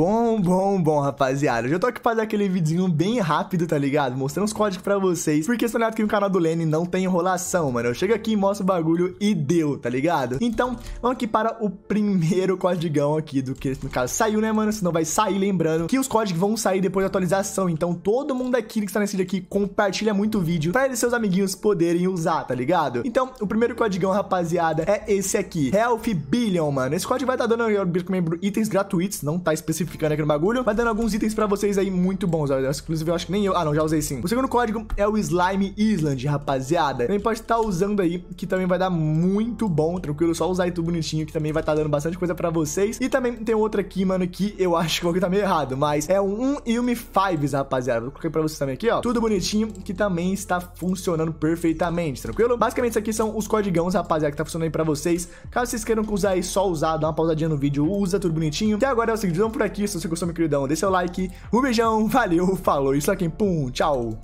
Bom, bom, bom, rapaziada. Eu já tô aqui pra aquele vidinho bem rápido, tá ligado? Mostrando os códigos pra vocês. Porque sou ligado que no canal do Lenny não tem enrolação, mano. Eu chego aqui, mostro o bagulho e deu, tá ligado? Então, vamos aqui para o primeiro códigão aqui do que, no caso, saiu, né, mano? Senão vai sair, lembrando que os códigos vão sair depois da atualização. Então, todo mundo aqui que está nesse vídeo aqui, compartilha muito o vídeo pra eles, seus amiguinhos poderem usar, tá ligado? Então, o primeiro códigão, rapaziada, é esse aqui. Health Billion, mano. Esse código vai estar tá dando, eu lembro, itens gratuitos, não tá específico especificando né, aqui no bagulho, mas dando alguns itens pra vocês aí muito bons. Ó. Inclusive, eu acho que nem eu. Ah, não, já usei sim. O segundo código é o Slime Island, rapaziada. Também pode estar tá usando aí, que também vai dar muito bom, tranquilo. Só usar aí tudo bonitinho, que também vai estar tá dando bastante coisa pra vocês. E também tem outro aqui, mano, que eu acho que eu tá meio errado, mas é um Ilmi Fives, rapaziada. Vou colocar pra vocês também aqui, ó. Tudo bonitinho, que também está funcionando perfeitamente, tranquilo? Basicamente, isso aqui são os codigãos, rapaziada, que tá funcionando aí pra vocês. Caso vocês queiram usar aí, só usar, dá uma pausadinha no vídeo, usa tudo bonitinho. Até agora é o seguinte, vamos por aqui aqui. Se você gostou, meu queridão, dê seu like. Um beijão, valeu, falou. Isso aqui, pum, tchau.